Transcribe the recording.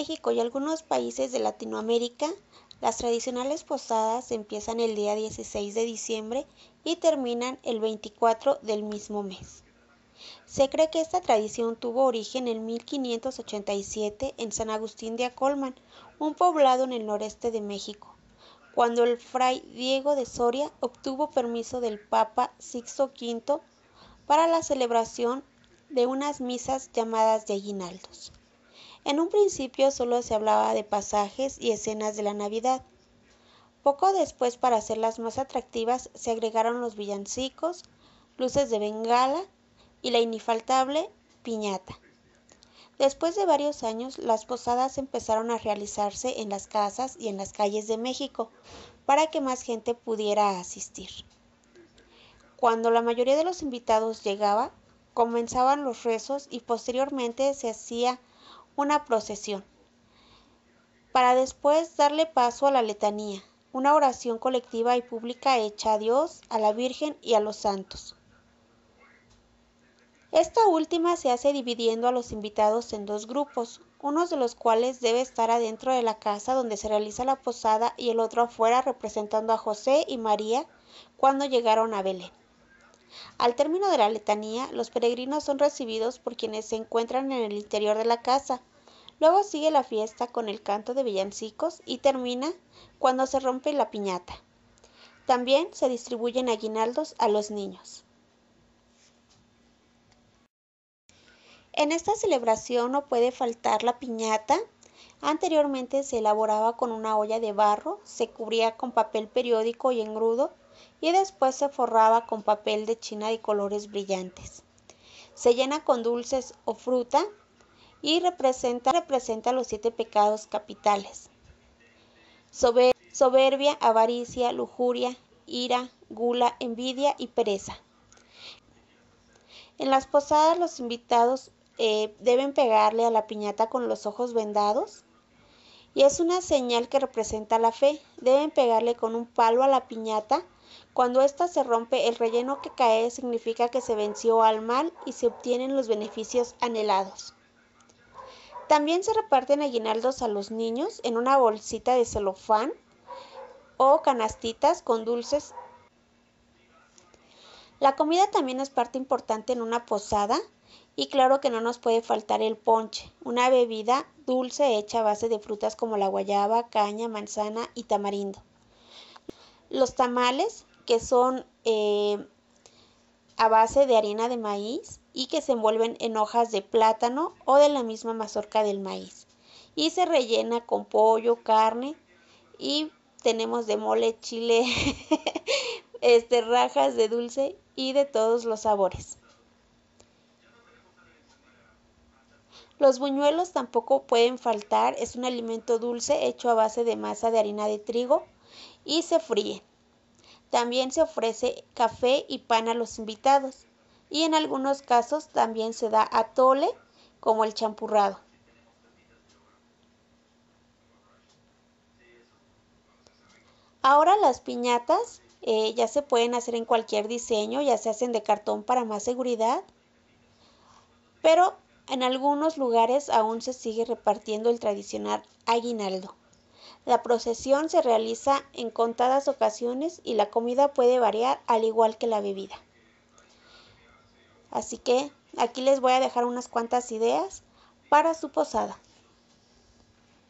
México y algunos países de Latinoamérica, las tradicionales posadas empiezan el día 16 de diciembre y terminan el 24 del mismo mes. Se cree que esta tradición tuvo origen en 1587 en San Agustín de Acolman, un poblado en el noreste de México, cuando el fray Diego de Soria obtuvo permiso del Papa Sixto V para la celebración de unas misas llamadas de aguinaldos. En un principio solo se hablaba de pasajes y escenas de la Navidad. Poco después, para hacerlas más atractivas, se agregaron los villancicos, luces de bengala y la inifaltable piñata. Después de varios años, las posadas empezaron a realizarse en las casas y en las calles de México para que más gente pudiera asistir. Cuando la mayoría de los invitados llegaba, comenzaban los rezos y posteriormente se hacía una procesión, para después darle paso a la letanía, una oración colectiva y pública hecha a Dios, a la Virgen y a los santos. Esta última se hace dividiendo a los invitados en dos grupos, uno de los cuales debe estar adentro de la casa donde se realiza la posada y el otro afuera representando a José y María cuando llegaron a Belén. Al término de la letanía, los peregrinos son recibidos por quienes se encuentran en el interior de la casa. Luego sigue la fiesta con el canto de villancicos y termina cuando se rompe la piñata. También se distribuyen aguinaldos a los niños. En esta celebración no puede faltar la piñata Anteriormente se elaboraba con una olla de barro, se cubría con papel periódico y engrudo y después se forraba con papel de china de colores brillantes. Se llena con dulces o fruta y representa, los siete pecados capitales. soberbia, avaricia, lujuria, ira, gula, envidia y pereza. En las posadas los invitados eh, deben pegarle a la piñata con los ojos vendados. Y es una señal que representa la fe. Deben pegarle con un palo a la piñata. Cuando ésta se rompe, el relleno que cae significa que se venció al mal y se obtienen los beneficios anhelados. También se reparten aguinaldos a los niños en una bolsita de celofán o canastitas con dulces la comida también es parte importante en una posada y claro que no nos puede faltar el ponche, una bebida dulce hecha a base de frutas como la guayaba, caña, manzana y tamarindo. Los tamales, que son eh, a base de harina de maíz y que se envuelven en hojas de plátano o de la misma mazorca del maíz. Y se rellena con pollo, carne y tenemos de mole, chile, este, rajas de dulce y de todos los sabores. Los buñuelos tampoco pueden faltar, es un alimento dulce hecho a base de masa de harina de trigo y se fríe. También se ofrece café y pan a los invitados y en algunos casos también se da atole como el champurrado. Ahora las piñatas eh, ya se pueden hacer en cualquier diseño, ya se hacen de cartón para más seguridad, pero en algunos lugares aún se sigue repartiendo el tradicional aguinaldo. La procesión se realiza en contadas ocasiones y la comida puede variar al igual que la bebida. Así que aquí les voy a dejar unas cuantas ideas para su posada.